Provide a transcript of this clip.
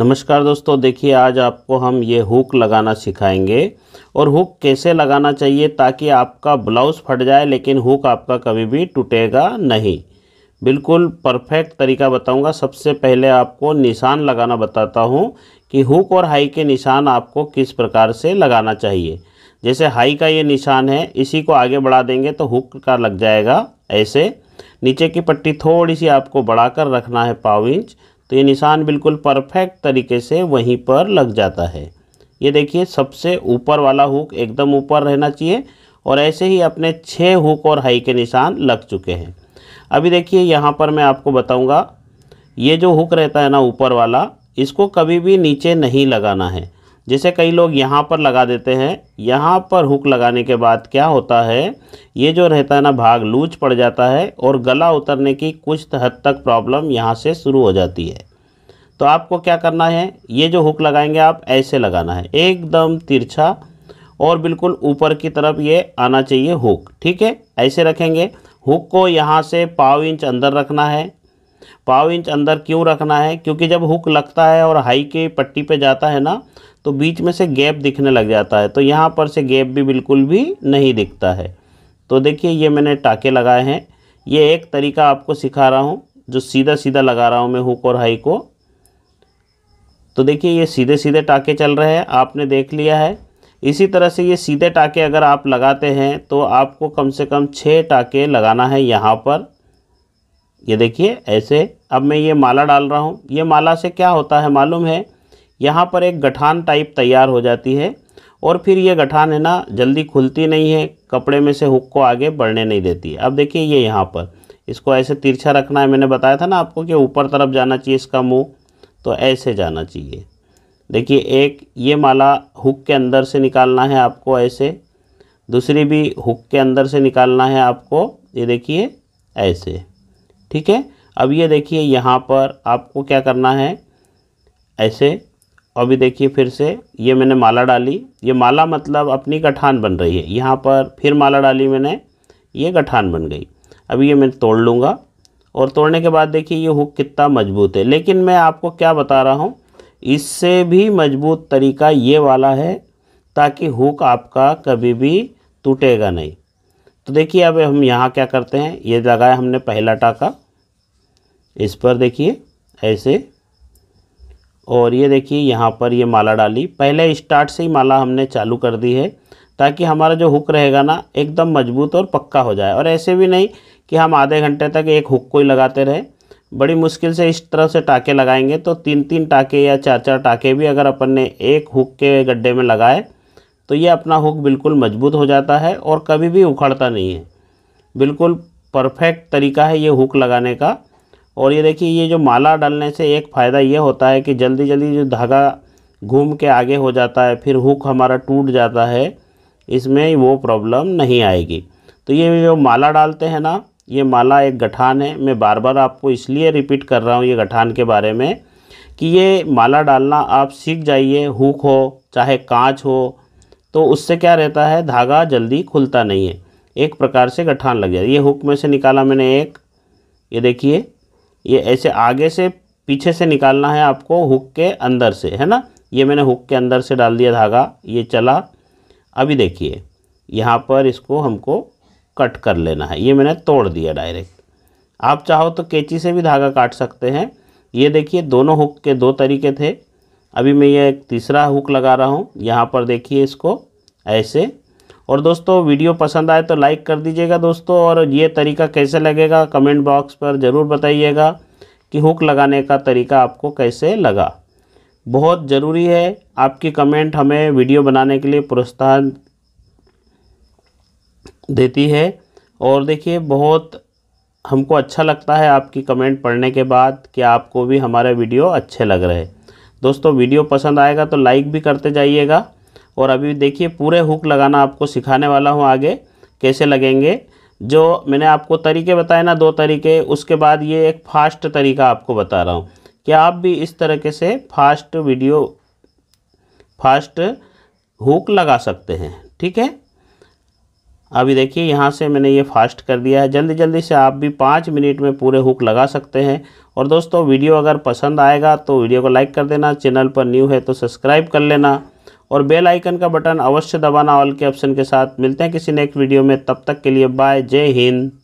नमस्कार दोस्तों देखिए आज आपको हम ये हुक लगाना सिखाएंगे और हुक कैसे लगाना चाहिए ताकि आपका ब्लाउज़ फट जाए लेकिन हुक आपका कभी भी टूटेगा नहीं बिल्कुल परफेक्ट तरीका बताऊंगा सबसे पहले आपको निशान लगाना बताता हूँ कि हुक और हाई के निशान आपको किस प्रकार से लगाना चाहिए जैसे हाई का ये निशान है इसी को आगे बढ़ा देंगे तो हुक का लग जाएगा ऐसे नीचे की पट्टी थोड़ी सी आपको बढ़ाकर रखना है पाव इंच तो ये निशान बिल्कुल परफेक्ट तरीके से वहीं पर लग जाता है ये देखिए सबसे ऊपर वाला हुक एकदम ऊपर रहना चाहिए और ऐसे ही अपने छः हुक और हाई के निशान लग चुके हैं अभी देखिए यहाँ पर मैं आपको बताऊँगा ये जो हुक रहता है ना ऊपर वाला इसको कभी भी नीचे नहीं लगाना है जैसे कई लोग यहाँ पर लगा देते हैं यहाँ पर हुक लगाने के बाद क्या होता है ये जो रहता है ना भाग लूज पड़ जाता है और गला उतरने की कुछ हद तक प्रॉब्लम यहाँ से शुरू हो जाती है तो आपको क्या करना है ये जो हुक लगाएंगे आप ऐसे लगाना है एकदम तिरछा और बिल्कुल ऊपर की तरफ ये आना चाहिए हुक ठीक है ऐसे रखेंगे हुक को यहाँ से पाव इंच अंदर रखना है पाव इंच अंदर क्यों रखना है क्योंकि जब हुक लगता है और हाई के पट्टी पे जाता है ना तो बीच में से गैप दिखने लग जाता है तो यहाँ पर से गैप भी बिल्कुल भी नहीं दिखता है तो देखिए ये मैंने टाके लगाए हैं ये एक तरीका आपको सिखा रहा हूँ जो सीधा सीधा लगा रहा हूँ मैं हुक और हाई को तो देखिए ये सीधे सीधे टाके चल रहे हैं आपने देख लिया है इसी तरह से ये सीधे टाके अगर आप लगाते हैं तो आपको कम से कम छः टाके लगाना है यहाँ पर ये देखिए ऐसे अब मैं ये माला डाल रहा हूँ ये माला से क्या होता है मालूम है यहाँ पर एक गठान टाइप तैयार हो जाती है और फिर ये गठान है ना जल्दी खुलती नहीं है कपड़े में से हुक को आगे बढ़ने नहीं देती अब देखिए ये यहाँ पर इसको ऐसे तिरछा रखना है मैंने बताया था ना आपको कि ऊपर तरफ जाना चाहिए इसका मुँह तो ऐसे जाना चाहिए देखिए एक ये माला हुक के अंदर से निकालना है आपको ऐसे दूसरी भी हुक के अंदर से निकालना है आपको ये देखिए ऐसे ठीक है अब ये देखिए यहाँ पर आपको क्या करना है ऐसे अभी देखिए फिर से ये मैंने माला डाली ये माला मतलब अपनी गठान बन रही है यहाँ पर फिर माला डाली मैंने ये गठान बन गई अभी ये मैं तोड़ लूँगा और तोड़ने के बाद देखिए ये हुक कितना मजबूत है लेकिन मैं आपको क्या बता रहा हूँ इससे भी मजबूत तरीका ये वाला है ताकि हुक आपका कभी भी टूटेगा नहीं तो देखिए अब हम यहाँ क्या करते हैं ये लगाया हमने पहला टाका इस पर देखिए ऐसे और ये देखिए यहाँ पर ये माला डाली पहले स्टार्ट से ही माला हमने चालू कर दी है ताकि हमारा जो हुक रहेगा ना एकदम मजबूत और पक्का हो जाए और ऐसे भी नहीं कि हम आधे घंटे तक एक हुक को ही लगाते रहे बड़ी मुश्किल से इस तरह से टाके लगाएंगे तो तीन तीन टाके या चार चार टाके भी अगर अपन ने एक हुक के गड्ढे में लगाए तो ये अपना हुक बिल्कुल मजबूत हो जाता है और कभी भी उखड़ता नहीं है बिल्कुल परफेक्ट तरीका है ये हुक लगाने का और ये देखिए ये जो माला डालने से एक फ़ायदा ये होता है कि जल्दी जल्दी जो धागा घूम के आगे हो जाता है फिर हुक हमारा टूट जाता है इसमें वो प्रॉब्लम नहीं आएगी तो ये जो माला डालते हैं ना ये माला एक गठान है मैं बार बार आपको इसलिए रिपीट कर रहा हूँ ये गठान के बारे में कि ये माला डालना आप सीख जाइए हुक हो चाहे कांच हो तो उससे क्या रहता है धागा जल्दी खुलता नहीं है एक प्रकार से गठान लग जाए ये हुक में से निकाला मैंने एक ये देखिए ये ऐसे आगे से पीछे से निकालना है आपको हुक के अंदर से है ना ये मैंने हुक के अंदर से डाल दिया धागा ये चला अभी देखिए यहाँ पर इसको हमको कट कर लेना है ये मैंने तोड़ दिया डायरेक्ट आप चाहो तो कैंची से भी धागा काट सकते हैं ये देखिए दोनों हुक के दो तरीके थे अभी मैं ये एक तीसरा हुक लगा रहा हूँ यहाँ पर देखिए इसको ऐसे और दोस्तों वीडियो पसंद आए तो लाइक कर दीजिएगा दोस्तों और ये तरीका कैसे लगेगा कमेंट बॉक्स पर ज़रूर बताइएगा कि हुक लगाने का तरीका आपको कैसे लगा बहुत ज़रूरी है आपकी कमेंट हमें वीडियो बनाने के लिए प्रोत्साहन देती है और देखिए बहुत हमको अच्छा लगता है आपकी कमेंट पढ़ने के बाद कि आपको भी हमारे वीडियो अच्छे लग रहे दोस्तों वीडियो पसंद आएगा तो लाइक भी करते जाइएगा और अभी देखिए पूरे हुक लगाना आपको सिखाने वाला हूँ आगे कैसे लगेंगे जो मैंने आपको तरीके बताए ना दो तरीके उसके बाद ये एक फास्ट तरीका आपको बता रहा हूँ कि आप भी इस तरीके से फास्ट वीडियो फास्ट हुक लगा सकते हैं ठीक है अभी देखिए यहाँ से मैंने ये फास्ट कर दिया है जल्दी जल्दी से आप भी पाँच मिनट में पूरे हुक लगा सकते हैं और दोस्तों वीडियो अगर पसंद आएगा तो वीडियो को लाइक कर देना चैनल पर न्यू है तो सब्सक्राइब कर लेना और बेल आइकन का बटन अवश्य दबाना ऑल के ऑप्शन के साथ मिलते हैं किसी नेक्स्ट वीडियो में तब तक के लिए बाय जय हिंद